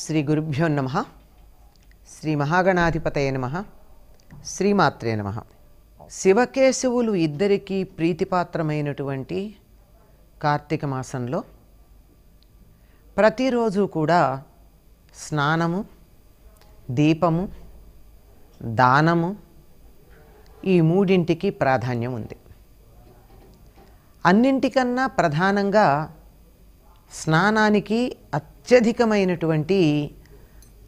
శ్రీ గురుభ్యో నమ శ్రీ మహాగణాధిపతయ నమ శ్రీమాత్రే నమ శివకేశవులు ఇద్దరికీ ప్రీతిపాత్రమైనటువంటి కార్తీక మాసంలో ప్రతిరోజు కూడా స్నానము దీపము దానము ఈ మూడింటికి ప్రాధాన్యం ఉంది అన్నింటికన్నా ప్రధానంగా స్నానానికి అత్యధికమైనటువంటి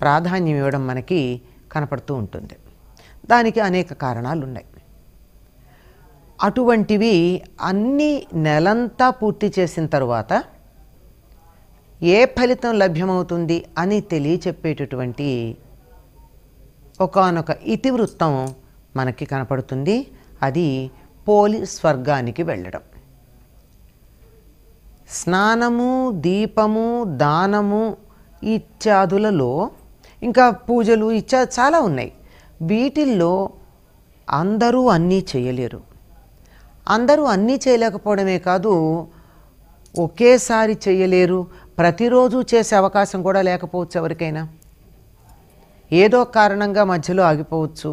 ప్రాధాన్యం ఇవ్వడం మనకి కనపడుతూ ఉంటుంది దానికి అనేక కారణాలు ఉన్నాయి అటువంటివి అన్ని నెలంతా పూర్తి చేసిన తర్వాత ఏ ఫలితం లభ్యమవుతుంది అని తెలియచెప్పేటటువంటి ఒకనొక ఇతివృత్తం మనకి కనపడుతుంది అది పోలి స్వర్గానికి వెళ్ళడం స్నానము దీపము దానము ఇత్యాదులలో ఇంకా పూజలు ఇచ్చా చాలా ఉన్నాయి వీటిల్లో అందరూ అన్నీ చేయలేరు అందరూ అన్నీ చేయలేకపోవడమే కాదు ఒకేసారి చేయలేరు ప్రతిరోజు చేసే అవకాశం కూడా లేకపోవచ్చు ఎవరికైనా ఏదో కారణంగా మధ్యలో ఆగిపోవచ్చు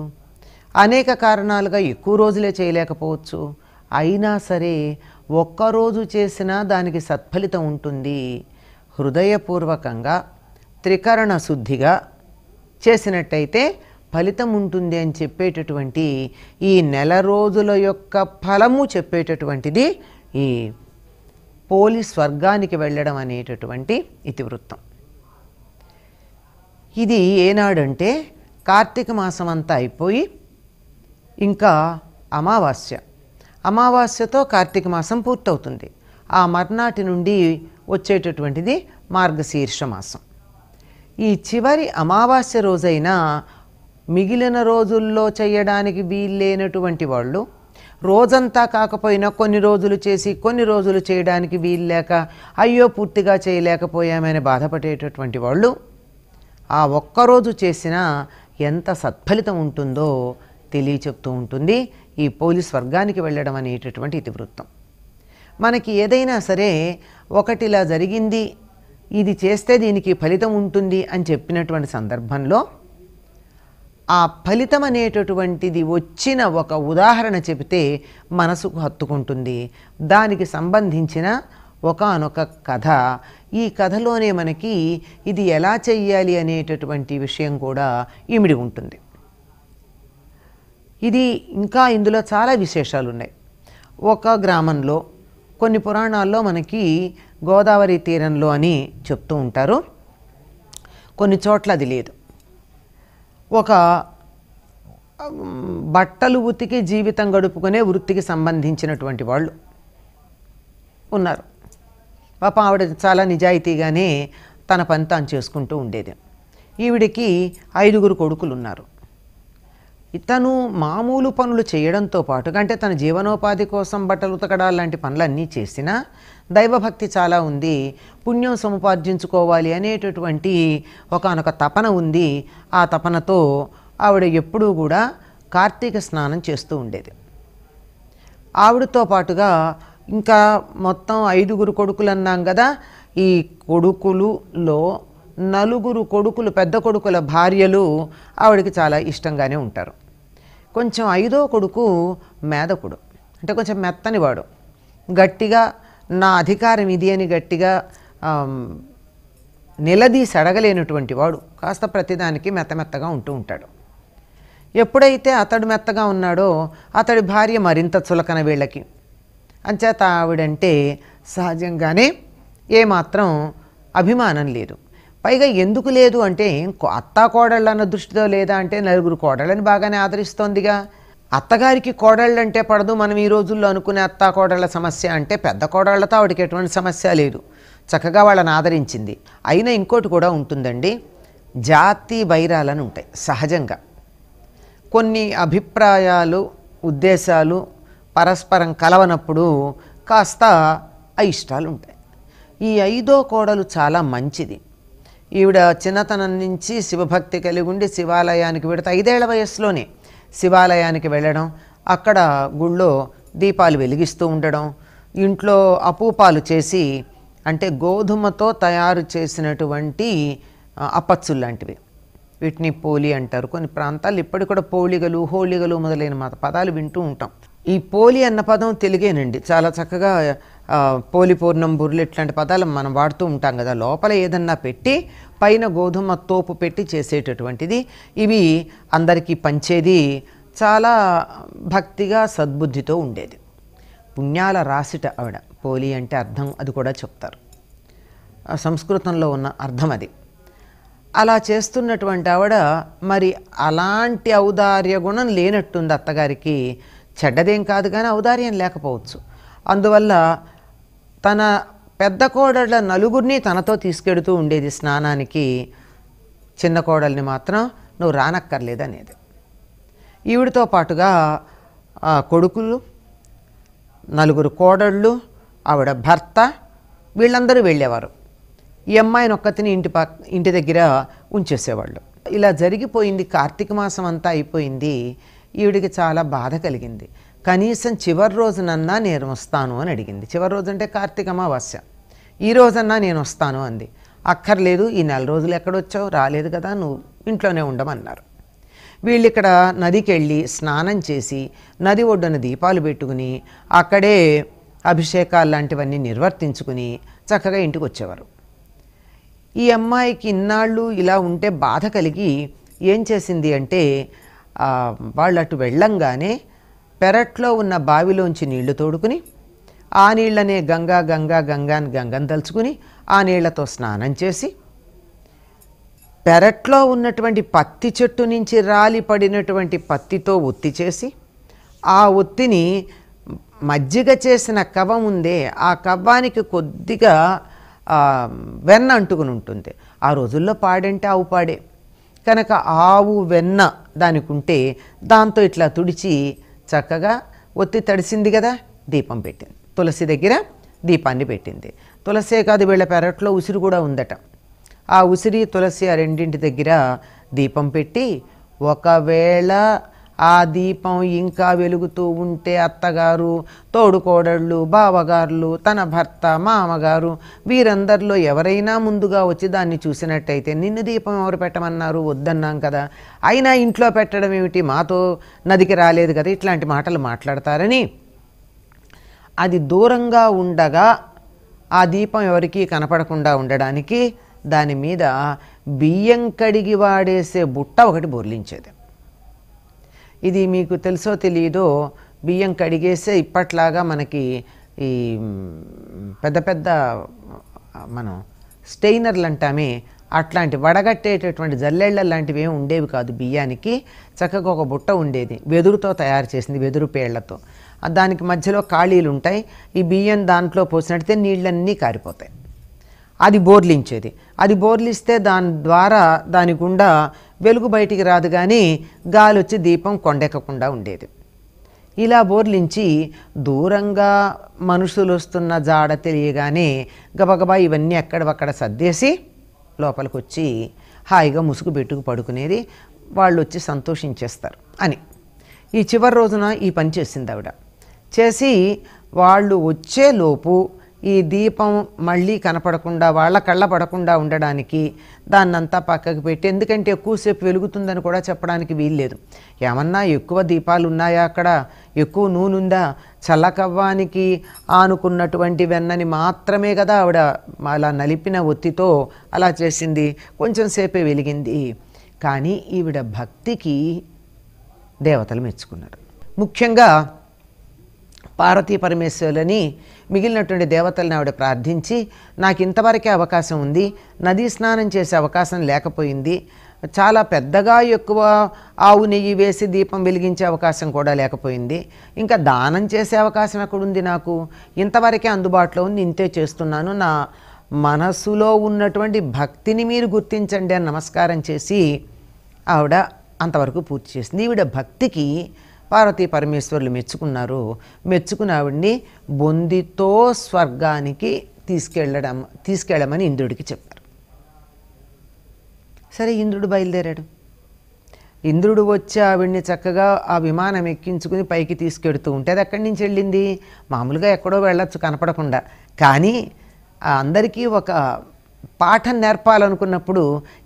అనేక కారణాలుగా ఎక్కువ రోజులే చేయలేకపోవచ్చు అయినా సరే ఒక్కరోజు చేసినా దానికి సత్ఫలితం ఉంటుంది హృదయపూర్వకంగా త్రికరణ శుద్ధిగా చేసినట్టయితే ఫలితం ఉంటుంది అని చెప్పేటటువంటి ఈ నెల రోజుల యొక్క ఫలము చెప్పేటటువంటిది ఈ పోలి స్వర్గానికి వెళ్ళడం అనేటటువంటి ఇతివృత్తం ఇది ఏనాడంటే కార్తీక మాసం అంతా అయిపోయి ఇంకా అమావాస్య అమావాస్యతో కార్తీక మాసం పూర్తవుతుంది ఆ మర్నాటి నుండి వచ్చేటటువంటిది మార్గశీర్ష మాసం ఈ చివరి అమావాస్య రోజైన మిగిలిన రోజుల్లో చేయడానికి వీల్లేనటువంటి వాళ్ళు రోజంతా కాకపోయినా కొన్ని రోజులు చేసి కొన్ని రోజులు చేయడానికి వీల్లేక అయ్యో పూర్తిగా చేయలేకపోయామని బాధపడేటటువంటి వాళ్ళు ఆ ఒక్కరోజు చేసిన ఎంత సత్ఫలితం ఉంటుందో తెలియచెప్తూ ఉంటుంది ఈ పోలీస్ వర్గానికి వెళ్ళడం అనేటటువంటి ఇతివృత్తం మనకి ఏదైనా సరే ఒకటిలా జరిగింది ఇది చేస్తే దీనికి ఫలితం ఉంటుంది అని చెప్పినటువంటి సందర్భంలో ఆ ఫలితం అనేటటువంటిది వచ్చిన ఒక ఉదాహరణ చెబితే మనసుకు హత్తుకుంటుంది దానికి సంబంధించిన ఒకనొక కథ ఈ కథలోనే మనకి ఇది ఎలా చెయ్యాలి అనేటటువంటి విషయం కూడా ఇమిడి ఉంటుంది ఇది ఇంకా ఇందులో చాలా విశేషాలు ఉన్నాయి ఒక గ్రామంలో కొన్ని పురాణాల్లో మనకి గోదావరి తీరంలో అని చెప్తూ ఉంటారు కొన్ని చోట్ల అది లేదు ఒక బట్టలు ఉతికి జీవితం గడుపుకునే వృత్తికి సంబంధించినటువంటి వాళ్ళు ఉన్నారు పాప ఆవిడ చాలా నిజాయితీగానే తన పని తాను చేసుకుంటూ ఉండేది ఈవిడికి ఐదుగురు కొడుకులు ఉన్నారు ఇతను మామూలు పనులు చేయడంతో పాటు అంటే తన జీవనోపాధి కోసం బట్టలు ఉతకడా లాంటి పనులన్నీ చేసినా దైవభక్తి చాలా ఉంది పుణ్యం సముపార్జించుకోవాలి అనేటటువంటి ఒకనొక తపన ఉంది ఆ తపనతో ఆవిడ ఎప్పుడూ కూడా కార్తీక స్నానం చేస్తూ ఉండేది ఆవిడతో పాటుగా ఇంకా మొత్తం ఐదుగురు కొడుకులు అన్నాం కదా ఈ కొడుకులులో నలుగురు కొడుకులు పెద్ద కొడుకుల భార్యలు ఆవిడకి చాలా ఇష్టంగానే ఉంటారు కొంచెం ఐదో కొడుకు మేధకుడు అంటే కొంచెం మెత్తని వాడు గట్టిగా నా అధికారం ఇది అని గట్టిగా నిలది సడగలేనటువంటి వాడు కాస్త ప్రతిదానికి మెత్తమెత్తగా ఉంటూ ఉంటాడు ఎప్పుడైతే అతడు మెత్తగా ఉన్నాడో అతడి భార్య మరింత చులకన వీళ్ళకి అంచేత ఆవిడంటే సహజంగానే ఏమాత్రం అభిమానం లేదు పైగా ఎందుకు లేదు అంటే అత్త కోడళ్ళు అన్న దృష్టితో లేదా అంటే నలుగురు కోడళ్ళని బాగానే ఆదరిస్తోందిగా అత్తగారికి కోడళ్ళంటే పడదు మనం ఈ రోజుల్లో అనుకునే అత్త కోడళ్ళ సమస్య అంటే పెద్ద కోడళ్ళతో ఆవిడకి ఎటువంటి సమస్య లేదు చక్కగా వాళ్ళని ఆదరించింది అయినా ఇంకోటి కూడా ఉంటుందండి జాతి వైరాలను ఉంటాయి సహజంగా కొన్ని అభిప్రాయాలు ఉద్దేశాలు పరస్పరం కలవనప్పుడు కాస్త అయిష్టాలు ఉంటాయి ఈ ఐదో కోడలు చాలా మంచిది ఈవిడ చిన్నతనం నుంచి శివభక్తి కలిగి ఉండి శివాలయానికి విడత ఐదేళ్ల వయస్సులోనే శివాలయానికి వెళ్ళడం అక్కడ గుళ్ళో దీపాలు వెలిగిస్తూ ఉండడం ఇంట్లో అపూపాలు చేసి అంటే గోధుమతో తయారు చేసినటువంటి అప్పచ్చులు లాంటివి వీటిని పోలి అంటారు కొన్ని ప్రాంతాలు ఇప్పటికి కూడా పోలిగలు హోళిగలు మొదలైన పదాలు వింటూ ఉంటాం ఈ పోలి అన్న పదం తెలుగేనండి చాలా చక్కగా పోలిపూర్ణం బుర్లు ఇట్లాంటి పదాలు మనం వాడుతూ ఉంటాం కదా లోపల ఏదన్నా పెట్టి పైన గోధుమ తోపు పెట్టి చేసేటటువంటిది ఇవి అందరికీ పంచేది చాలా భక్తిగా సద్బుద్ధితో ఉండేది పుణ్యాల రాసిట ఆవిడ పోలి అంటే అర్థం అది కూడా చెప్తారు సంస్కృతంలో ఉన్న అర్థం అది అలా చేస్తున్నటువంటి ఆవిడ మరి అలాంటి ఔదార్య గుణం లేనట్టుంది అత్తగారికి చెడ్డదేం కాదు కానీ ఔదార్యం లేకపోవచ్చు అందువల్ల తన పెద్ద కోడళ్ళ నలుగురిని తనతో తీసుకెడుతూ ఉండేది స్నానానికి చిన్న కోడల్ని మాత్రం నువ్వు రానక్కర్లేదనేది ఈవిడితో పాటుగా కొడుకులు నలుగురు కోడళ్ళు ఆవిడ భర్త వీళ్ళందరూ వెళ్ళేవారు ఈ అమ్మాయిని ఒక్కతిని ఇంటి పక్క ఇంటి దగ్గర ఉంచేసేవాళ్ళు ఇలా జరిగిపోయింది కార్తీక మాసం అంతా అయిపోయింది ఈవిడికి చాలా బాధ కలిగింది కనీసం చివరి రోజునన్నా నేను వస్తాను అని అడిగింది చివరి రోజు అంటే కార్తీక అమావాస్య ఈ రోజన్నా నేను వస్తాను అంది అక్కర్లేదు ఈ నెల రోజులు ఎక్కడొచ్చావు రాలేదు కదా నువ్వు ఇంట్లోనే ఉండమన్నారు వీళ్ళు ఇక్కడ నదికి వెళ్ళి స్నానం చేసి నది ఒడ్డున దీపాలు పెట్టుకుని అక్కడే అభిషేకాలు లాంటివన్నీ నిర్వర్తించుకుని చక్కగా ఇంటికి వచ్చేవారు ఈ అమ్మాయికి ఇన్నాళ్ళు ఇలా ఉంటే బాధ కలిగి ఏం చేసింది అంటే వాళ్ళు అటు వెళ్ళంగానే పెరట్లో ఉన్న బావిలోంచి నీళ్లు తోడుకుని ఆ నీళ్లనే గంగా గంగా గంగాని గంగని తలుచుకుని ఆ నీళ్లతో స్నానం చేసి పెరట్లో ఉన్నటువంటి పత్తి చెట్టు నుంచి రాలి పడినటువంటి పత్తితో ఒత్తి చేసి ఆ ఒత్తిని మజ్జిగ చేసిన కవం ఉందే ఆ కవ్వానికి కొద్దిగా వెన్న అంటుకుని ఉంటుంది ఆ రోజుల్లో పాడంటే ఆవు పాడే కనుక ఆవు వెన్న దానికి ఉంటే దాంతో ఇట్లా తుడిచి చక్కగా ఒత్తి తడిసింది కదా దీపం పెట్టింది తులసి దగ్గర దీపాన్ని పెట్టింది తులసే కాదు వీళ్ళ పెరట్లో ఉసిరి కూడా ఉందట ఆ ఉసిరి తులసి ఆ రెండింటి దగ్గర దీపం పెట్టి ఒకవేళ ఆ దీపం ఇంకా వెలుగుతూ ఉంటే అత్తగారు తోడుకోడళ్ళు బావగారులు తన భర్త మామగారు వీరందరిలో ఎవరైనా ముందుగా వచ్చి దాన్ని చూసినట్టయితే నిన్ను దీపం ఎవరు పెట్టమన్నారు వద్దన్నాం కదా అయినా ఇంట్లో పెట్టడం ఏమిటి మాతో నదికి రాలేదు కదా ఇట్లాంటి మాటలు మాట్లాడతారని అది దూరంగా ఉండగా ఆ దీపం ఎవరికీ కనపడకుండా ఉండడానికి దాని మీద బియ్యం కడిగి వాడేసే బుట్ట ఒకటి బొర్లించేది ఇది మీకు తెలుసో తెలియదో బియ్యం కడిగేసే ఇప్పట్లాగా మనకి ఈ పెద్ద పెద్ద మనం స్టెయినర్లు అంటామే అట్లాంటి వడగట్టేటటువంటి జల్లెళ్ళ లాంటివి ఏమి ఉండేవి కాదు బియ్యానికి చక్కగా ఒక బుట్ట ఉండేది వెదురుతో తయారు చేసింది వెదురు పేళ్లతో దానికి మధ్యలో ఖాళీలు ఉంటాయి ఈ బియ్యం దాంట్లో పోసినట్టే నీళ్ళన్నీ కారిపోతాయి అది బోర్లించేది అది బోర్లిస్తే దాని ద్వారా దాని గుండా వెలుగు బయటికి రాదు కానీ గాలొచ్చి దీపం కొండెక్కకుండా ఉండేది ఇలా బోర్లించి దూరంగా మనుషులు వస్తున్న జాడ తెలియగానే గబగబా ఇవన్నీ ఎక్కడవక్కడ సర్దేసి లోపలికి వచ్చి హాయిగా ముసుగు పెట్టుకు పడుకునేది వాళ్ళు వచ్చి సంతోషించేస్తారు అని ఈ చివరి రోజున ఈ పని చేసింది ఆవిడ చేసి వాళ్ళు వచ్చేలోపు ఈ దీపం మళ్ళీ కనపడకుండా వాళ్ళ కళ్ళ పడకుండా ఉండడానికి దాన్నంతా పక్కకు పెట్టి ఎందుకంటే ఎక్కువసేపు వెలుగుతుందని కూడా చెప్పడానికి వీల్లేదు ఏమన్నా ఎక్కువ దీపాలు ఉన్నాయా అక్కడ ఎక్కువ నూనె ఉందా చల్లకవ్వానికి ఆనుకున్నటువంటి వెన్నని మాత్రమే కదా ఆవిడ అలా నలిపిన ఒత్తితో అలా చేసింది కొంచెం సేపే వెలిగింది కానీ ఈవిడ భక్తికి దేవతలు మెచ్చుకున్నారు ముఖ్యంగా పార్వతీ పరమేశ్వరులని మిగిలినటువంటి దేవతలను ఆవిడ ప్రార్థించి నాకు ఇంతవరకే అవకాశం ఉంది నదీ స్నానం చేసే అవకాశం లేకపోయింది చాలా పెద్దగా ఎక్కువ ఆవు నెయ్యి వేసి దీపం వెలిగించే అవకాశం కూడా లేకపోయింది ఇంకా దానం చేసే అవకాశం ఎక్కడుంది నాకు ఇంతవరకే అందుబాటులో ఉంది ఇంతే చేస్తున్నాను నా మనసులో ఉన్నటువంటి భక్తిని మీరు గుర్తించండి అని నమస్కారం చేసి ఆవిడ అంతవరకు పూర్తి చేసింది ఈవిడ భక్తికి పార్వతీ పరమేశ్వరులు మెచ్చుకున్నారు మెచ్చుకున్న ఆవిడ్ని బొందితో స్వర్గానికి తీసుకెళ్ళడం తీసుకెళ్ళమని ఇంద్రుడికి చెప్పారు సరే ఇంద్రుడు బయలుదేరాడు ఇంద్రుడు వచ్చి ఆవిడ్ని చక్కగా ఆ విమానం ఎక్కించుకుని పైకి తీసుకెడుతూ ఉంటే అది అక్కడి నుంచి వెళ్ళింది మామూలుగా ఎక్కడో వెళ్ళొచ్చు కనపడకుండా కానీ అందరికీ ఒక పాఠం నేర్పాలనుకున్నప్పుడు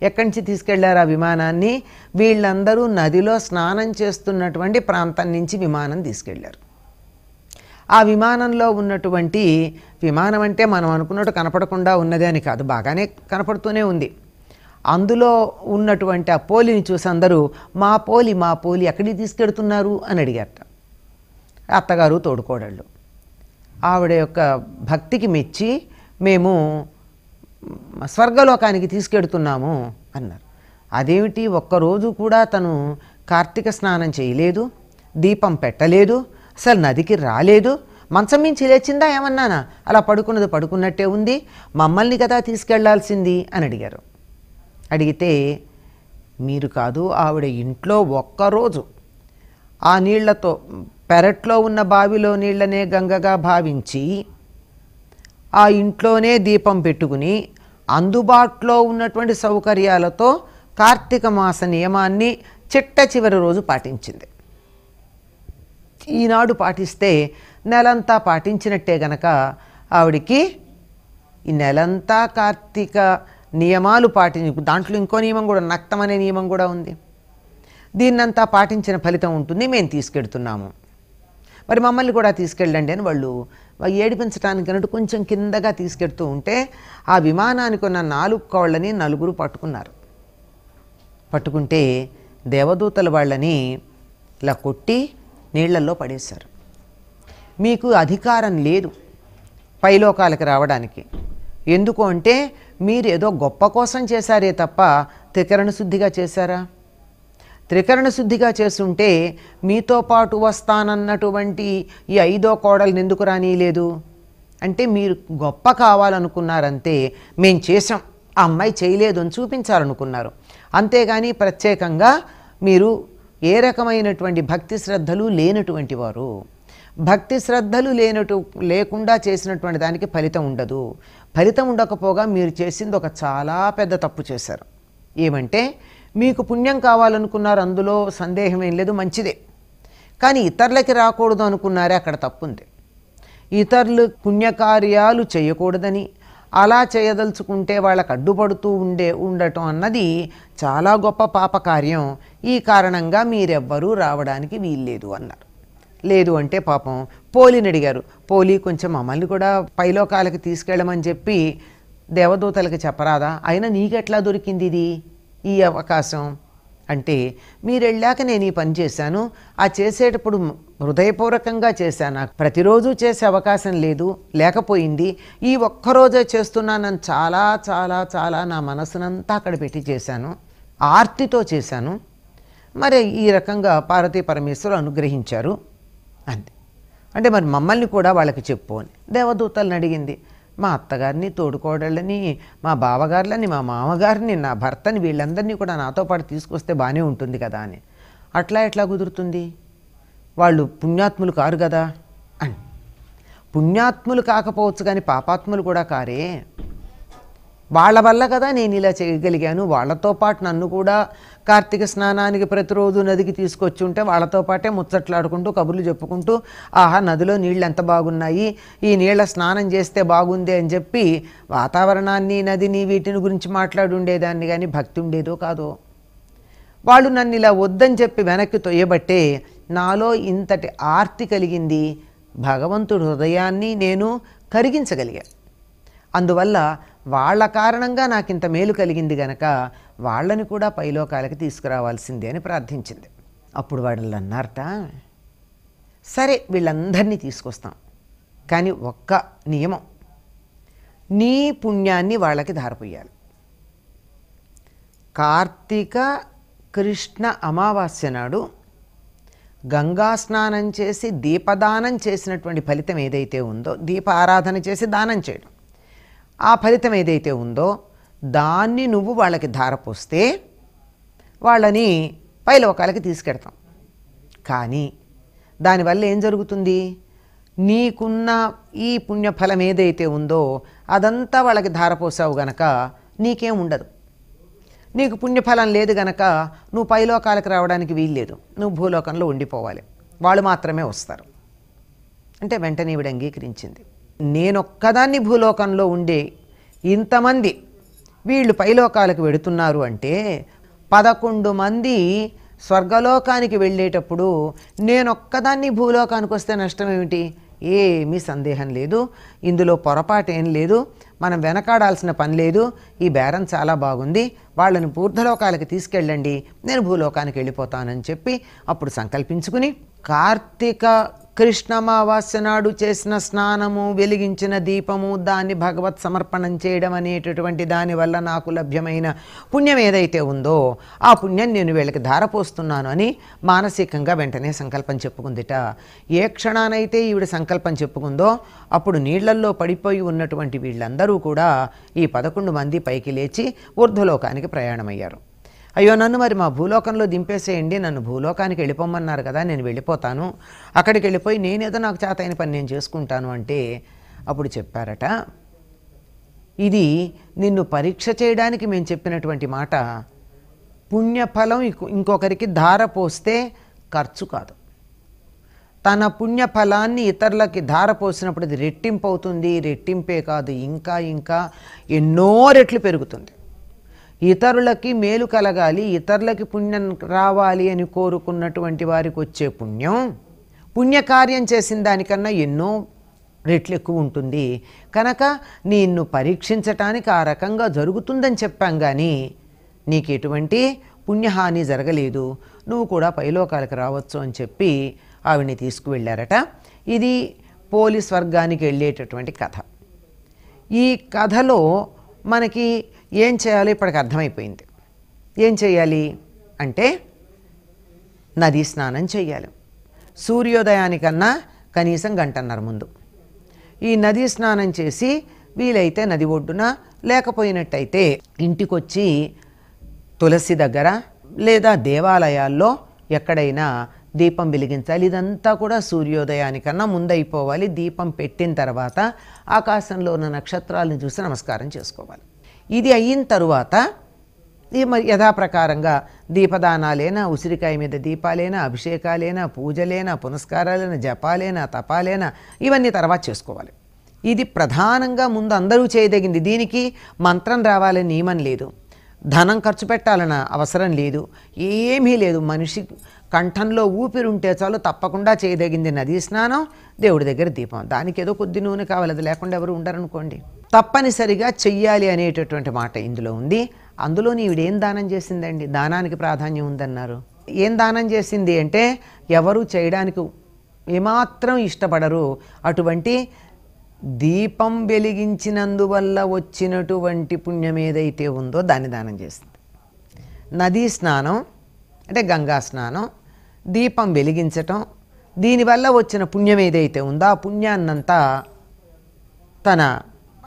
ఎక్కడి నుంచి తీసుకెళ్లారు ఆ విమానాన్ని వీళ్ళందరూ నదిలో స్నానం చేస్తున్నటువంటి ప్రాంతం నుంచి విమానం తీసుకెళ్లారు ఆ విమానంలో ఉన్నటువంటి విమానం అంటే మనం అనుకున్నట్టు కనపడకుండా ఉన్నదే అని కాదు బాగానే కనపడుతూనే ఉంది అందులో ఉన్నటువంటి ఆ పోలిని చూసి అందరూ మా పోలి మా పోలి ఎక్కడికి తీసుకెడుతున్నారు అని అడిగారట అత్తగారు తోడుకోడళ్ళు ఆవిడ యొక్క భక్తికి మెచ్చి మేము స్వర్గలోకానికి తీసుకెడుతున్నాము అన్నారు అదేమిటి ఒక్కరోజు కూడా తను కార్తీక స్నానం చేయలేదు దీపం పెట్టలేదు అసలు నదికి రాలేదు మంచం మించి లేచిందా ఏమన్నానా అలా పడుకున్నది పడుకున్నట్టే ఉంది మమ్మల్ని కదా తీసుకెళ్లాల్సింది అని అడిగారు అడిగితే మీరు కాదు ఆవిడ ఇంట్లో ఒక్కరోజు ఆ నీళ్లతో పెరట్లో ఉన్న బావిలో నీళ్లనే గంగగా భావించి ఆ ఇంట్లోనే దీపం పెట్టుకుని అందుబాటులో ఉన్నటువంటి సౌకర్యాలతో కార్తీక మాస నియమాన్ని చిట్ట చివరి రోజు పాటించింది ఈనాడు పాటిస్తే నెలంతా పాటించినట్టే గనక ఆవిడికి ఈ నెలంతా కార్తీక నియమాలు పాటించు దాంట్లో ఇంకో నియమం కూడా నక్తం అనే నియమం కూడా ఉంది దీన్నంతా పాటించిన ఫలితం ఉంటుంది మేము తీసుకెడుతున్నాము మరి మమ్మల్ని కూడా తీసుకెళ్ళండి అని వాళ్ళు ఏడిపించడానికి అన్నట్టు కొంచెం కిందగా తీసుకెడుతూ ఉంటే ఆ విమానానికి ఉన్న నాలుగు కోళ్ళని నలుగురు పట్టుకున్నారు పట్టుకుంటే దేవదూతల వాళ్ళని ఇలా కొట్టి నీళ్లల్లో పడేశారు మీకు అధికారం లేదు పైలోకాలకు రావడానికి ఎందుకు అంటే మీరు ఏదో గొప్ప కోసం చేశారే తప్ప తికరణ శుద్ధిగా చేశారా త్రికరణ శుద్ధిగా చేస్తుంటే మీతో పాటు వస్తానన్నటువంటి ఈ ఐదో కోడలు ఎందుకు రానియలేదు అంటే మీరు గొప్ప కావాలనుకున్నారంతే మేం చేసాం ఆ అమ్మాయి చేయలేదు అని చూపించాలనుకున్నారు అంతేగాని ప్రత్యేకంగా మీరు ఏ రకమైనటువంటి భక్తి శ్రద్ధలు లేనటువంటి వారు భక్తి శ్రద్ధలు లేనటు లేకుండా చేసినటువంటి దానికి ఫలితం ఉండదు ఫలితం ఉండకపోగా మీరు చేసింది ఒక చాలా పెద్ద తప్పు చేశారు ఏమంటే మీకు పుణ్యం కావాలనుకున్నారు అందులో సందేహం ఏం లేదు మంచిదే కానీ ఇతరులకి రాకూడదు అనుకున్నారే అక్కడ తప్పుంది ఇతరులు పుణ్యకార్యాలు చేయకూడదని అలా చేయదలుచుకుంటే వాళ్ళకు అడ్డుపడుతూ ఉండే ఉండటం అన్నది చాలా గొప్ప పాపకార్యం ఈ కారణంగా మీరెవ్వరూ రావడానికి వీల్లేదు అన్నారు లేదు అంటే పాపం పోలీని అడిగారు పోలీ కొంచెం మమ్మల్ని కూడా పైలోకాలకి తీసుకెళ్ళమని చెప్పి దేవదూతలకి చెప్పరాదా అయినా నీకెట్లా దొరికింది ఇది ఈ అవకాశం అంటే మీరు వెళ్ళాక నేను ఈ పని చేశాను ఆ చేసేటప్పుడు హృదయపూర్వకంగా చేశాను నాకు ప్రతిరోజు చేసే అవకాశం లేదు లేకపోయింది ఈ ఒక్కరోజే చేస్తున్నానని చాలా చాలా చాలా నా మనసునంతా అక్కడ పెట్టి చేశాను ఆర్తితో చేశాను మరి ఈ రకంగా పార్వతీ పరమేశ్వరు అనుగ్రహించారు అంతే అంటే మరి మమ్మల్ని కూడా వాళ్ళకి చెప్పు అని దేవదూతలను అడిగింది మా అత్తగారిని తోడుకోడళ్ళని మా బావగారులని మా మామగారిని నా భర్తని వీళ్ళందరినీ కూడా నాతో పాటు తీసుకొస్తే బాగానే ఉంటుంది కదా అని అట్లా ఎట్లా కుదురుతుంది వాళ్ళు పుణ్యాత్ములు కారు కదా అని పుణ్యాత్ములు కాకపోవచ్చు కానీ పాపాత్ములు కూడా కారే వాళ్ళ వల్ల కదా నేను ఇలా చేయగలిగాను వాళ్ళతో పాటు నన్ను కూడా కార్తీక స్నానానికి ప్రతిరోజు నదికి తీసుకొచ్చి ఉంటే వాళ్ళతో పాటే ముచ్చట్లాడుకుంటూ కబుర్లు చెప్పుకుంటూ ఆహా నదిలో నీళ్ళు ఎంత బాగున్నాయి ఈ నీళ్ళ స్నానం చేస్తే బాగుంది అని చెప్పి వాతావరణాన్ని నదిని వీటిని గురించి మాట్లాడుండేదాన్ని కానీ భక్తి ఉండేదో కాదో వాళ్ళు నన్ను ఇలా వద్దని చెప్పి వెనక్కి తొయ్యబట్టే నాలో ఇంతటి ఆర్తి కలిగింది భగవంతుడు హృదయాన్ని నేను కరిగించగలిగాను అందువల్ల వాళ్ళ కారణంగా నాకు ఇంత మేలు కలిగింది గనక వాళ్ళని కూడా పైలోకాలకి తీసుకురావాల్సిందే అని ప్రార్థించింది అప్పుడు వాళ్ళు అన్నారట సరే వీళ్ళందరినీ తీసుకొస్తాం కానీ ఒక్క నియమం నీ పుణ్యాన్ని వాళ్ళకి ధారపోయాలి కార్తీక కృష్ణ అమావాస్య నాడు గంగా స్నానం చేసి దీపదానం చేసినటువంటి ఫలితం ఏదైతే ఉందో దీప ఆరాధన చేసి దానం చేయడం ఆ ఫలితం ఏదైతే ఉందో దాన్ని నువ్వు వాళ్ళకి ధారపోస్తే వాళ్ళని పైలోకాలకి తీసుకెడతాం కానీ దానివల్ల ఏం జరుగుతుంది నీకున్న ఈ పుణ్యఫలం ఏదైతే ఉందో అదంతా వాళ్ళకి ధారపోసావు గనక నీకేం ఉండదు నీకు పుణ్యఫలం లేదు గనక నువ్వు పైలోకాలకు రావడానికి వీల్లేదు నువ్వు భూలోకంలో ఉండిపోవాలి వాళ్ళు మాత్రమే వస్తారు అంటే వెంటనే ఈవిడ అంగీకరించింది నేనొక్కదాన్ని భూలోకంలో ఉండే ఇంతమంది వీళ్ళు పైలోకాలకు వెడుతున్నారు అంటే పదకొండు మంది స్వర్గలోకానికి వెళ్ళేటప్పుడు నేనొక్కదాన్ని భూలోకానికి వస్తే నష్టం ఏమిటి ఏమీ సందేహం లేదు ఇందులో పొరపాటు ఏం లేదు మనం వెనకాడాల్సిన పని లేదు ఈ బేరం చాలా బాగుంది వాళ్ళని ఊర్ధలోకాలకి తీసుకెళ్ళండి నేను భూలోకానికి వెళ్ళిపోతానని చెప్పి అప్పుడు సంకల్పించుకుని కార్తీక కృష్ణమావాస్య నాడు చేసిన స్నానము వెలిగించిన దీపము దాన్ని భగవత్ సమర్పణం చేయడం అనేటటువంటి దానివల్ల నాకు లభ్యమైన పుణ్యం ఏదైతే ఉందో ఆ పుణ్యం నేను వీళ్ళకి ధారపోస్తున్నాను అని మానసికంగా వెంటనే సంకల్పం చెప్పుకుందిట ఏ క్షణానైతే ఈవిడ సంకల్పం చెప్పుకుందో అప్పుడు నీళ్లల్లో పడిపోయి ఉన్నటువంటి వీళ్ళందరూ కూడా ఈ పదకొండు మంది పైకి లేచి ఊర్ధ్వలోకానికి ప్రయాణమయ్యారు అయ్యో నన్ను మరి మా భూలోకంలో దింపేసేయండి నన్ను భూలోకానికి వెళ్ళిపోమన్నారు కదా నేను వెళ్ళిపోతాను అక్కడికి వెళ్ళిపోయి నేనేదో నాకు చేతైన పని నేను చేసుకుంటాను అంటే అప్పుడు చెప్పారట ఇది నిన్ను పరీక్ష చేయడానికి మేము చెప్పినటువంటి మాట పుణ్యఫలం ఇంకొకరికి ధార పోస్తే ఖర్చు కాదు తన పుణ్యఫలాన్ని ఇతరులకి ధార పోసినప్పుడు అది రెట్టింపు అవుతుంది రెట్టింపే కాదు ఇంకా ఇంకా ఎన్నో రెట్లు పెరుగుతుంది ఇతరులకి మేలు కలగాలి ఇతరులకి పుణ్యం రావాలి అని కోరుకున్నటువంటి వారికి వచ్చే పుణ్యం పుణ్యకార్యం చేసిన దానికన్నా ఎన్నో రెట్లు ఎక్కువ ఉంటుంది కనుక నిన్ను పరీక్షించటానికి ఆ రకంగా జరుగుతుందని చెప్పాం కానీ నీకు ఎటువంటి పుణ్యహాని జరగలేదు నువ్వు కూడా పైలోకాలకు రావచ్చు అని చెప్పి ఆవిని తీసుకువెళ్ళారట ఇది పోలీస్ వర్గానికి వెళ్ళేటటువంటి కథ ఈ కథలో మనకి ఏం చేయాలో ఇప్పటికి అర్థమైపోయింది ఏం చేయాలి అంటే నదీ స్నానం చేయాలి సూర్యోదయానికన్నా కనీసం గంటన్నర ముందు ఈ నదీ స్నానం చేసి వీలైతే నది ఒడ్డున లేకపోయినట్టయితే ఇంటికొచ్చి తులసి దగ్గర లేదా దేవాలయాల్లో ఎక్కడైనా దీపం వెలిగించాలి ఇదంతా కూడా సూర్యోదయానికన్నా ముందైపోవాలి దీపం పెట్టిన తర్వాత ఆకాశంలో ఉన్న నక్షత్రాలను చూసి నమస్కారం చేసుకోవాలి ఇది అయిన తరువాత యథాప్రకారంగా దీపదానాలైనా ఉసిరికాయ మీద దీపాలైనా అభిషేకాలైనా పూజలేనా పునస్కారాలైనా జపాలేనా తపాలేనా ఇవన్నీ తర్వాత చేసుకోవాలి ఇది ప్రధానంగా ముందు అందరూ చేయదగింది దీనికి మంత్రం రావాలని నియమం లేదు ధనం ఖర్చు పెట్టాలన్న అవసరం లేదు ఏమీ లేదు మనిషి కంఠంలో ఊపిరి ఉంటే చాలు తప్పకుండా చేయదగింది నదీ స్నానం దేవుడి దగ్గర దీపం దానికి ఏదో కొద్ది నూనె కావాలి అది లేకుండా ఎవరు ఉండరనుకోండి తప్పనిసరిగా చెయ్యాలి అనేటటువంటి మాట ఇందులో ఉంది అందులో ఈవిడేం దానం చేసిందండి దానానికి ప్రాధాన్యం ఉందన్నారు ఏం దానం చేసింది అంటే ఎవరు చేయడానికి ఏమాత్రం ఇష్టపడరు అటువంటి దీపం వెలిగించినందువల్ల వచ్చినటువంటి పుణ్యం ఏదైతే ఉందో దాన్ని దానం చేసింది నదీ స్నానం అంటే గంగా స్నానం దీపం వెలిగించటం దీనివల్ల వచ్చిన పుణ్యం ఏదైతే ఉందో ఆ పుణ్యాన్నంతా తన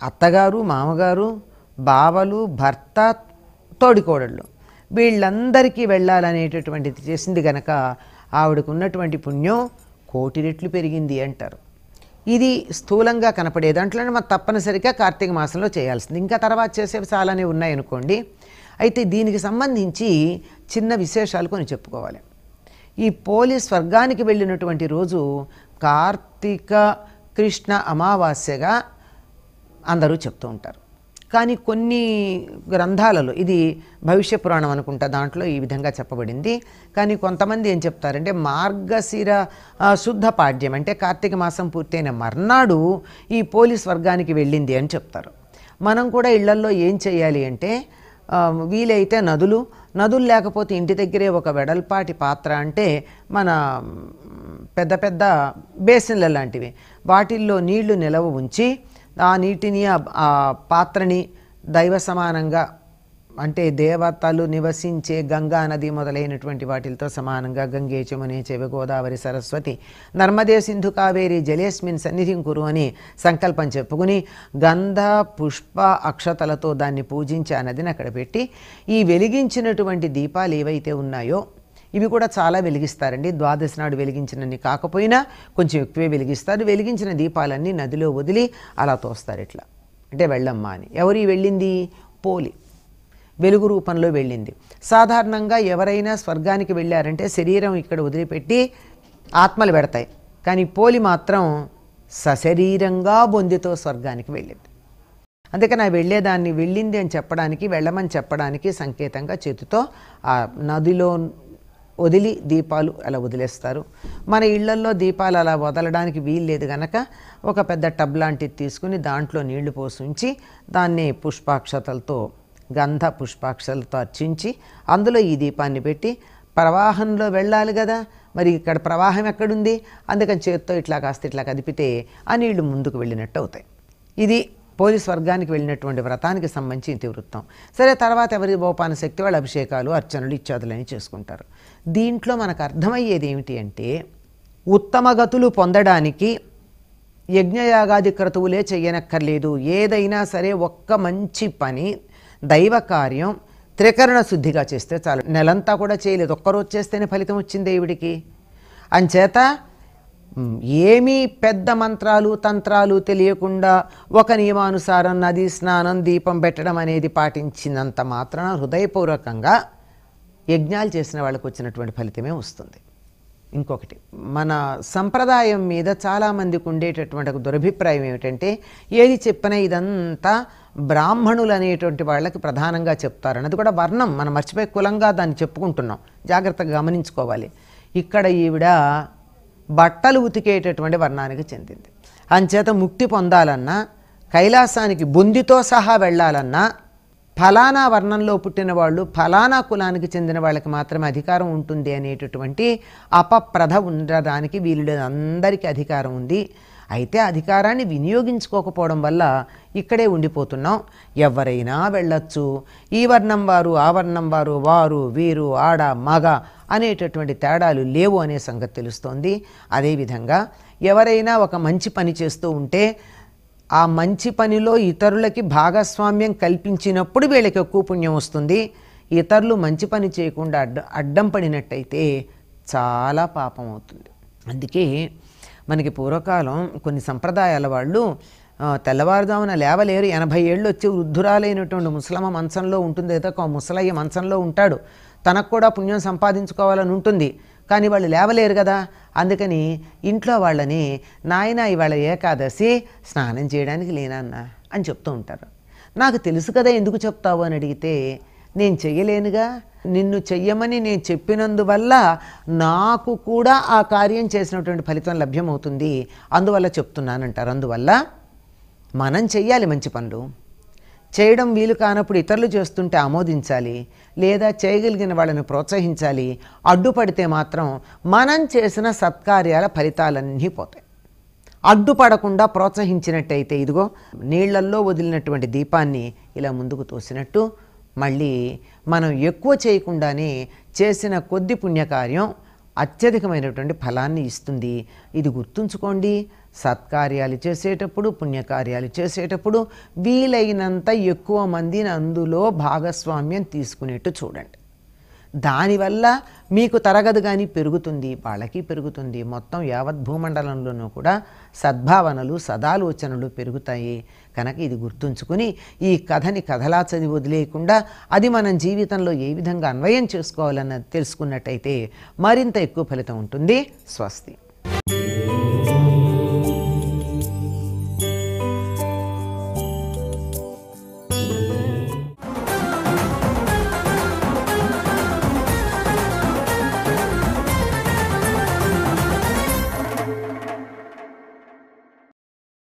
అత్తగారు మామగారు బావలు భర్త తోడికోడళ్ళు వీళ్ళందరికీ వెళ్ళాలనేటటువంటిది చేసింది గనక ఆవిడకు ఉన్నటువంటి పుణ్యం కోటి రెట్లు పెరిగింది అంటారు ఇది స్థూలంగా కనపడే దాంట్లోనే మనం తప్పనిసరిగా కార్తీక మాసంలో చేయాల్సింది ఇంకా తర్వాత చేసేవి చాలానే ఉన్నాయనుకోండి అయితే దీనికి సంబంధించి చిన్న విశేషాలు కొన్ని చెప్పుకోవాలి ఈ పోలి స్వర్గానికి వెళ్ళినటువంటి రోజు కార్తీక కృష్ణ అమావాస్యగా అందరూ చెప్తూ ఉంటారు కానీ కొన్ని గ్రంథాలలో ఇది భవిష్య పురాణం అనుకుంటా దాంట్లో ఈ విధంగా చెప్పబడింది కానీ కొంతమంది ఏం చెప్తారంటే మార్గశిర శుద్ధ పాడ్యం అంటే కార్తీక మాసం పూర్తయిన మర్నాడు ఈ పోలీస్ వర్గానికి వెళ్ళింది అని చెప్తారు మనం కూడా ఇళ్లల్లో ఏం చేయాలి అంటే వీలైతే నదులు నదులు లేకపోతే ఇంటి దగ్గరే ఒక వెడల్పాటి పాత్ర అంటే మన పెద్ద పెద్ద బేసిన్ల లాంటివి వాటిల్లో నీళ్లు నిలవ ఉంచి ఆ నీటిని ఆ పాత్రని దైవ సమానంగా అంటే దేవతలు నివసించే గంగా నది మొదలైనటువంటి వాటిలతో సమానంగా గంగే చమునే చెవి గోదావరి సరస్వతి నర్మదే సింధు కావేరి జలేస్మిన్ సన్నిధిం కురు అని సంకల్పం చెప్పుకుని గంధ పుష్ప అక్షతలతో దాన్ని పూజించి ఆ నదిని అక్కడ పెట్టి ఈ వెలిగించినటువంటి దీపాలు ఏవైతే ఉన్నాయో ఇవి కూడా చాలా వెలిగిస్తారండి ద్వాదశి నాడు వెలిగించినన్ని కాకపోయినా కొంచెం ఎక్కువే వెలిగిస్తారు వెలిగించిన దీపాలన్నీ నదిలో వదిలి అలా తోస్తారు ఇట్లా అంటే వెళ్ళమ్మా అని ఎవరి వెళ్ళింది పోలి వెలుగు రూపంలో వెళ్ళింది సాధారణంగా ఎవరైనా స్వర్గానికి వెళ్ళారంటే శరీరం ఇక్కడ వదిలిపెట్టి ఆత్మలు పెడతాయి కానీ పోలి మాత్రం సశరీరంగా బొందితో స్వర్గానికి వెళ్ళింది అందుకని ఆ వెళ్ళేదాన్ని వెళ్ళింది అని చెప్పడానికి వెళ్ళమని చెప్పడానికి సంకేతంగా చేతితో ఆ నదిలో వదిలి దీపాలు అలా వదిలేస్తారు మన ఇళ్లల్లో దీపాలు అలా వదలడానికి వీల్లేదు కనుక ఒక పెద్ద టబ్ లాంటిది తీసుకుని దాంట్లో నీళ్లు పోసి ఉంచి దాన్ని పుష్పాక్షతలతో గంధ పుష్పాక్షలతో అర్చించి అందులో ఈ దీపాన్ని పెట్టి ప్రవాహంలో వెళ్ళాలి కదా మరి ఇక్కడ ప్రవాహం ఎక్కడుంది అందుకని చేత్తో ఇట్లా కాస్త ఇట్లా కదిపితే ఆ నీళ్లు ముందుకు వెళ్ళినట్టు అవుతాయి ఇది పోలీస్ వర్గానికి వెళ్ళినటువంటి వ్రతానికి సంబంధించి ఇతివృత్తం సరే తర్వాత ఎవరి భోపాన శక్తి వాళ్ళ అభిషేకాలు అర్చనలు ఇత్యాదులని చేసుకుంటారు దీంట్లో మనకు అర్థమయ్యేది ఏమిటి అంటే ఉత్తమ గతులు పొందడానికి యజ్ఞయాగాది క్రతువులే చేయనక్కర్లేదు ఏదైనా సరే ఒక్క మంచి పని దైవ కార్యం త్రికరణ శుద్ధిగా చేస్తే చాలు నెలంతా కూడా చేయలేదు ఒక్కరోజు చేస్తేనే ఫలితం వచ్చింది దేవుడికి అంచేత ఏమీ పెద్ద మంత్రాలు తంత్రాలు తెలియకుండా ఒక నియమానుసారం నది స్నానం దీపం పెట్టడం అనేది పాటించినంత మాత్రాన హృదయపూర్వకంగా యజ్ఞాలు చేసిన వాళ్ళకు వచ్చినటువంటి ఫలితమే వస్తుంది ఇంకొకటి మన సంప్రదాయం మీద చాలామందికి ఉండేటటువంటి దురభిప్రాయం ఏమిటంటే ఏది చెప్పినా ఇదంతా బ్రాహ్మణులు అనేటువంటి వాళ్ళకి ప్రధానంగా చెప్తారు అది కూడా వర్ణం మనం మర్చిపోయే కులంగా దాన్ని చెప్పుకుంటున్నాం జాగ్రత్తగా గమనించుకోవాలి ఇక్కడ ఈవిడ బట్టలు ఉతికేటటువంటి వర్ణానికి చెందింది అంచేత ముక్తి పొందాలన్నా కైలాసానికి బొందితో సహా వెళ్ళాలన్నా ఫలానా వర్ణంలో పుట్టిన వాళ్ళు ఫలానా కులానికి చెందిన వాళ్ళకి మాత్రమే అధికారం ఉంటుంది అనేటటువంటి అపప్రధ ఉండడానికి వీళ్ళందరికీ అధికారం ఉంది అయితే అధికారాన్ని వినియోగించుకోకపోవడం వల్ల ఇక్కడే ఉండిపోతున్నాం ఎవరైనా వెళ్ళచ్చు ఈ వర్ణం వారు ఆ వర్ణం వారు వారు వీరు ఆడ మగ అనేటటువంటి తేడాలు లేవు అనే సంగతి తెలుస్తోంది అదేవిధంగా ఎవరైనా ఒక మంచి పని చేస్తూ ఉంటే ఆ మంచి పనిలో ఇతరులకి భాగస్వామ్యం కల్పించినప్పుడు వీళ్ళకి ఎక్కువ పుణ్యం వస్తుంది ఇతరులు మంచి పని చేయకుండా అడ్డం పడినట్టయితే చాలా పాపం అవుతుంది అందుకే మనకి పూర్వకాలం కొన్ని సంప్రదాయాల వాళ్ళు తెల్లవారుజామున లేవలేరు ఎనభై ఏళ్ళు వచ్చి వృద్ధురాలైనటువంటి ముసలమ్మ మంచంలో ఉంటుంది అయితే ఒక ముసలయ్య మంచంలో ఉంటాడు తనకు కూడా పుణ్యం సంపాదించుకోవాలని ఉంటుంది కానీ వాళ్ళు లేవలేరు కదా అందుకని ఇంట్లో వాళ్ళని నాయన ఇవాళ ఏకాదశి స్నానం చేయడానికి లేనన్నా అని చెప్తూ ఉంటారు నాకు తెలుసు కదా ఎందుకు చెప్తావు అని అడిగితే నేను చెయ్యలేనుగా నిన్ను చెయ్యమని నేను చెప్పినందువల్ల నాకు కూడా ఆ కార్యం చేసినటువంటి ఫలితం లభ్యమవుతుంది అందువల్ల చెప్తున్నానంటారు అందువల్ల మనం చెయ్యాలి మంచి పనులు చేయడం వీలు కానప్పుడు ఇతరులు చేస్తుంటే ఆమోదించాలి లేదా చేయగలిగిన వాళ్ళని ప్రోత్సహించాలి అడ్డుపడితే మాత్రం మనం చేసిన సత్కార్యాల ఫలితాలన్నీ పోతాయి అడ్డుపడకుండా ప్రోత్సహించినట్టయితే ఇదిగో నీళ్లల్లో వదిలినటువంటి దీపాన్ని ఇలా ముందుకు తోసినట్టు మళ్ళీ మనం ఎక్కువ చేయకుండానే చేసిన కొద్ది పుణ్యకార్యం అత్యధికమైనటువంటి ఫలాన్ని ఇస్తుంది ఇది గుర్తుంచుకోండి సత్కార్యాలు చేసేటప్పుడు పుణ్యకార్యాలు చేసేటప్పుడు వీలైనంత ఎక్కువ మందిని అందులో భాగస్వామ్యం తీసుకునేట్టు చూడండి దానివల్ల మీకు తరగదు కానీ పెరుగుతుంది వాళ్ళకి పెరుగుతుంది మొత్తం యావత్ భూమండలంలోనూ కూడా సద్భావనలు సదాలోచనలు పెరుగుతాయి కనుక ఇది గుర్తుంచుకుని ఈ కథని కథలా చదివి వదిలేయకుండా అది మనం జీవితంలో ఏ విధంగా అన్వయం చేసుకోవాలన్నది తెలుసుకున్నట్టయితే మరింత ఎక్కువ ఫలితం ఉంటుంది స్వస్తి